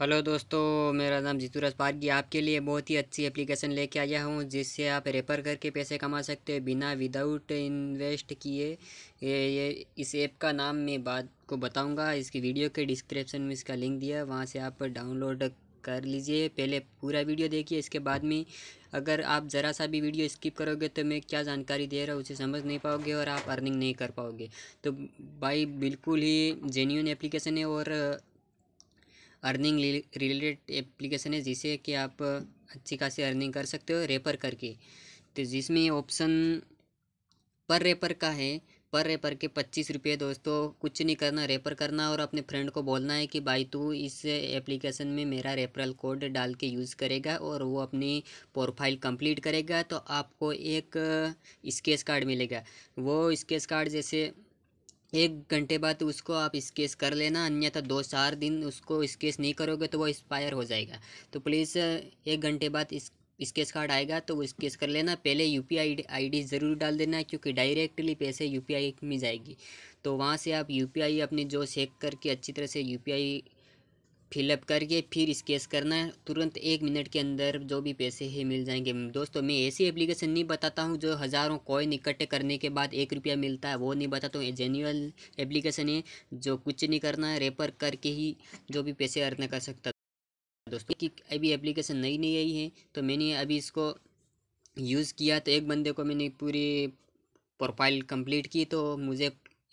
hello दोस्तों मेरा नाम जीतूराज पारगी आपके लिए बहुत ही अच्छी एप्लीकेशन लेके आया हूँ जिससे आप रेफर करके पैसे कमा सकते हो बिना विदाउट इन्वेस्ट किए ये ये इस ऐप का नाम मैं बाद को बताऊँगा इसकी वीडियो के डिस्क्रिप्शन में इसका लिंक दिया वहाँ से आप डाउनलोड कर लीजिए पहले पूरा वीडियो देखिए इसके बाद में अगर आप ज़रा सा भी वीडियो स्किप करोगे तो मैं क्या जानकारी दे रहा हूँ उसे समझ नहीं पाओगे और आप अर्निंग नहीं कर पाओगे तो भाई बिल्कुल ही जेन्यून एप्लीकेशन है और अर्निंग रिलेटेड एप्लीकेशन है जिसे कि आप अच्छी खासी अर्निंग कर सकते हो रेपर करके तो जिसमें ऑप्शन पर रेपर का है पर रेपर के पच्चीस रुपये दोस्तों कुछ नहीं करना रेपर करना और अपने फ्रेंड को बोलना है कि भाई तू इस एप्लीकेशन में मेरा रेफरल कोड डाल के यूज़ करेगा और वो अपनी प्रोफाइल कंप्लीट करेगा तो आपको एक स्केच कार्ड मिलेगा वो स्केच कार्ड जैसे एक घंटे बाद उसको आप स्केच कर लेना अन्यथा दो चार दिन उसको स्केच नहीं करोगे तो वो एक्सपायर हो जाएगा तो प्लीज़ एक घंटे बाद इस स्केच कार्ड आएगा तो वो स्केच कर लेना पहले यू पी आई ज़रूर डाल देना क्योंकि डायरेक्टली पैसे यू पी आई में जाएगी तो वहाँ से आप यू पी आई अपनी जो चेक करके अच्छी तरह से यू पी आई फिलअप करके फिर स्केस करना है तुरंत एक मिनट के अंदर जो भी पैसे है मिल जाएंगे दोस्तों मैं ऐसी एप्लीकेशन नहीं बताता हूँ जो हज़ारों कॉइन इकट्ठे करने के बाद एक रुपया मिलता है वो नहीं बताता हूँ जेन्यूअल एप्लीकेशन है जो कुछ नहीं करना है रेपर करके ही जो भी पैसे अर्न कर सकता दोस्तों की अभी एप्लीकेशन नई नई आई है तो मैंने अभी इसको यूज़ किया तो एक बंदे को मैंने पूरी प्रोफाइल कंप्लीट की तो मुझे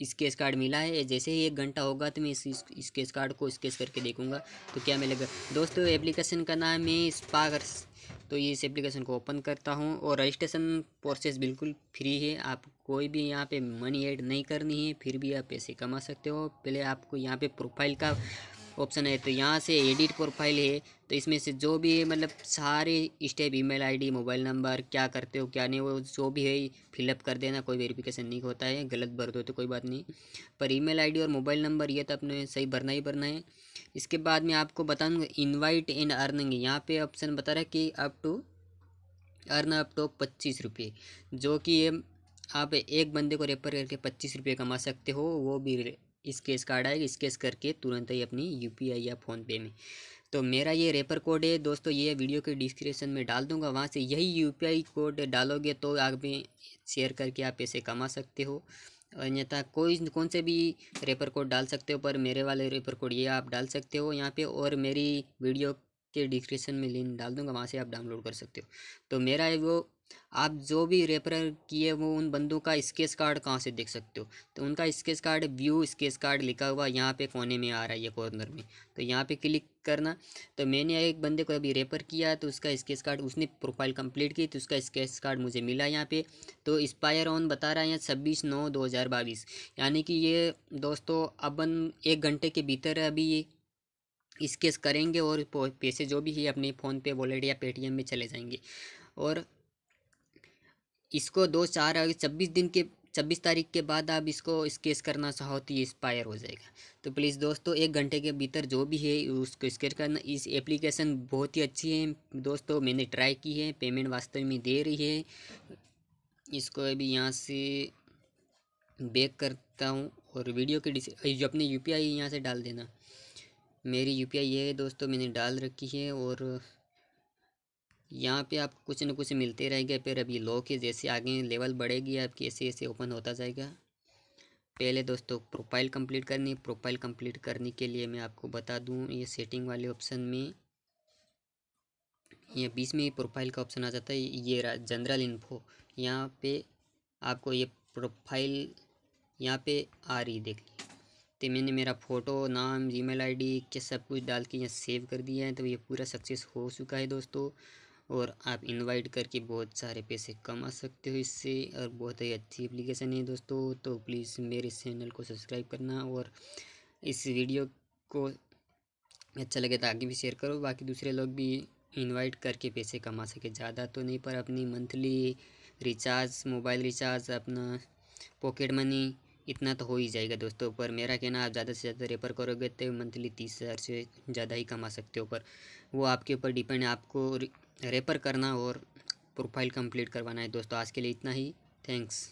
स्केच कार्ड मिला है जैसे ही एक घंटा होगा तो मैं इस स्केच कार्ड को स्केच करके देखूंगा तो क्या मिलेगा दोस्तों एप्लीकेशन का नाम है स्पागर्स तो ये इस एप्लीकेशन को ओपन करता हूँ और रजिस्ट्रेशन प्रोसेस बिल्कुल फ्री है आप कोई भी यहाँ पे मनी ऐड नहीं करनी है फिर भी आप पैसे कमा सकते हो पहले आपको यहाँ पे प्रोफाइल का ऑप्शन है तो यहाँ से एडिट प्रोफाइल है तो इसमें से जो भी मतलब सारे step email ID mobile number क्या करते हो क्या नहीं वो जो भी है फिलअप कर देना कोई वेरिफिकेशन नहीं होता है गलत भर दो तो कोई बात नहीं पर ईमेल आईडी और मोबाइल नंबर ये तो अपने सही भरना ही भरना है इसके बाद में आपको बताऊँगा इन्वाइट एंड अर्निंग यहाँ पर ऑप्शन बता रहा है कि up to earn up to पच्चीस रुपये जो कि ये आप एक बंदे को रेफर करके पच्चीस रुपये कमा सकते हो वो भी केस कार्ड आएगा केस करके तुरंत ही अपनी यूपीआई या फ़ोनपे में तो मेरा ये रेपर कोड है दोस्तों ये वीडियो के डिस्क्रिप्शन में डाल दूंगा वहाँ से यही यूपीआई कोड डालोगे तो आप में शेयर करके आप पैसे कमा सकते हो अन्यथा कोई कौन से भी रेपर कोड डाल सकते हो पर मेरे वाले रेपर कोड ये आप डाल सकते हो यहाँ पे और मेरी वीडियो के डिस्क्रिप्शन में लिंक डाल दूंगा वहाँ से आप डाउनलोड कर सकते हो तो मेरा वो आप जो भी रेफर किए वो उन बंदों का स्केच कार्ड कहाँ से देख सकते हो तो उनका sketch card view sketch card लिखा हुआ यहाँ पे कोने में आ रहा है ये कॉर्नर में तो यहाँ पे क्लिक करना तो मैंने एक बंदे को अभी रेफर किया तो उसका स्केच कार्ड उसने प्रोफाइल कंप्लीट की तो उसका स्केच कार्ड मुझे मिला यहाँ पे तो इस्पायर ऑन बता रहा है यहाँ छब्बीस नौ दो हज़ार बाईस यानी कि ये दोस्तों अपन एक घंटे के भीतर अभी ये स्केच करेंगे और पैसे जो भी है अपने फ़ोनपे वॉलेट या पेटीएम में चले जाएंगे और इसको दो चार अगर छब्बीस दिन के छब्बीस तारीख के बाद आप इसको स्केच करना चाहो तो ये एक्सपायर हो जाएगा तो प्लीज़ दोस्तों एक घंटे के भीतर जो भी है उसको स्केच करना इस एप्लीकेशन बहुत ही अच्छी है दोस्तों मैंने ट्राई की है पेमेंट वास्तव में दे रही है इसको अभी यहाँ से बेक करता हूँ और वीडियो के जो अपने यू पी आई यहाँ से डाल देना मेरी यू पी आई ये है दोस्तों मैंने डाल रखी है और यहाँ पे आपको कुछ ना कुछ मिलते रहेंगे फिर अभी लो के जैसे आगे लेवल बढ़ेगी आपकी ऐसे ऐसे ओपन होता जाएगा पहले दोस्तों प्रोफाइल कंप्लीट करनी प्रोफाइल कंप्लीट करने के लिए मैं आपको बता दूँ ये सेटिंग वाले ऑप्शन में ये बीच में प्रोफाइल का ऑप्शन आ जाता है ये जनरल इन्फो यहाँ पे आपको ये प्रोफाइल यहाँ पे आ रही देख ली तो मैंने मेरा फ़ोटो नाम जीमेल आईडी के सब कुछ डाल के यहाँ सेव कर दिया है तो ये पूरा सक्सेस हो चुका है दोस्तों और आप इनवाइट करके बहुत सारे पैसे कमा सकते हो इससे और बहुत ही अच्छी एप्लीकेशन है दोस्तों तो प्लीज़ मेरे चैनल को सब्सक्राइब करना और इस वीडियो को अच्छा लगे तो आगे भी शेयर करो बाकी दूसरे लोग भी इनवाइट करके पैसे कमा सके ज़्यादा तो नहीं पर अपनी मंथली रिचार्ज मोबाइल रिचार्ज अपना पॉकेट मनी इतना तो हो ही जाएगा दोस्तों पर मेरा कहना आप ज़्यादा से ज़्यादा रेफर करोगे तो मंथली तीस हज़ार से ज़्यादा ही कमा सकते हो पर वो आपके ऊपर डिपेंड है आपको रेपर करना और प्रोफाइल कंप्लीट करवाना है दोस्तों आज के लिए इतना ही थैंक्स